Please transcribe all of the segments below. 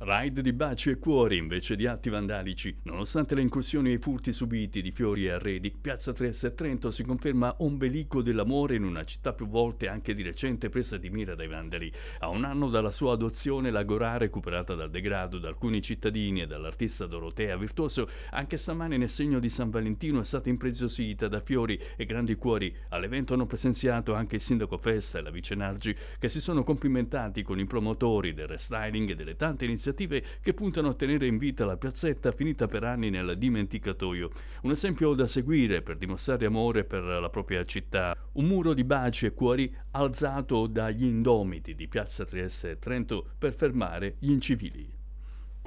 Raid di baci e cuori invece di atti vandalici. Nonostante le incursioni e i furti subiti di fiori e arredi, Piazza 3 a Trento si conferma ombelico dell'amore in una città più volte anche di recente presa di mira dai vandali. A un anno dalla sua adozione, la Gorà, recuperata dal degrado da alcuni cittadini e dall'artista Dorotea Virtuoso, anche stamane nel segno di San Valentino è stata impreziosita da fiori e grandi cuori. All'evento hanno presenziato anche il sindaco Festa e la vice Nargi, che si sono complimentati con i promotori del restyling e delle tante iniziative iniziative che puntano a tenere in vita la piazzetta finita per anni nel dimenticatoio. Un esempio da seguire per dimostrare amore per la propria città. Un muro di baci e cuori alzato dagli indomiti di Piazza Trieste e Trento per fermare gli incivili.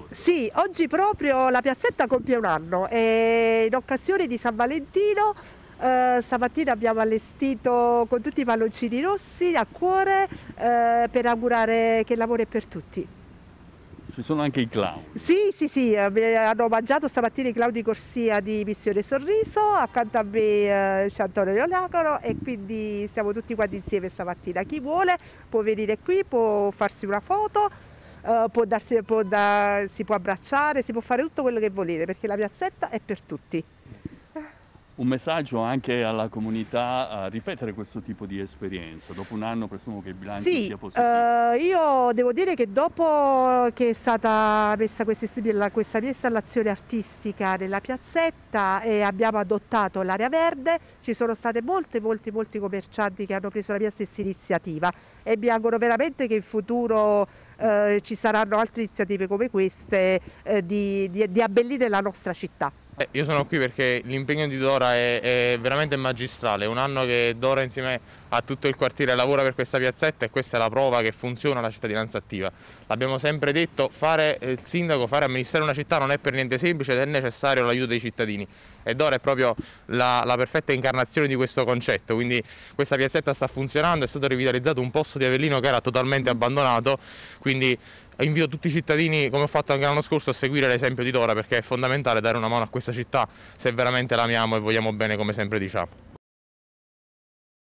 Sì, oggi proprio la piazzetta compie un anno e in occasione di San Valentino Uh, stamattina abbiamo allestito con tutti i palloncini rossi a cuore uh, per augurare che l'amore è per tutti. Ci sono anche i clown. Sì, sì, sì, hanno mangiato stamattina i clown di corsia di Missione Sorriso, accanto a me eh, c'è Antonio Leonacoro e quindi siamo tutti quanti insieme stamattina. Chi vuole può venire qui, può farsi una foto, eh, può darsi, può da, si può abbracciare, si può fare tutto quello che vuole perché la piazzetta è per tutti un messaggio anche alla comunità a ripetere questo tipo di esperienza? Dopo un anno presumo che il bilancio sì, sia positivo. Uh, io devo dire che dopo che è stata messa questa, questa installazione artistica nella piazzetta e abbiamo adottato l'area verde, ci sono state molte, molti, molti commercianti che hanno preso la mia stessa iniziativa e mi auguro veramente che in futuro uh, ci saranno altre iniziative come queste uh, di, di, di abbellire la nostra città. Eh, io sono qui perché l'impegno di Dora è, è, veramente magistrale, un anno che Dora insieme a tutto il quartiere lavora per questa piazzetta e questa è la prova che funziona la cittadinanza attiva. L'abbiamo sempre detto, fare eh, il sindaco, fare amministrare una città non è per niente semplice ed è necessario l'aiuto dei cittadini e Dora è proprio la, la perfetta incarnazione di questo concetto, quindi questa piazzetta sta funzionando, è stato rivitalizzato un posto di Avellino che era totalmente abbandonato, quindi invito tutti i cittadini, come ho fatto anche l'anno scorso, a seguire l'esempio di Dora perché è fondamentale dare una mano a questa città se veramente la amiamo e vogliamo bene come sempre diciamo.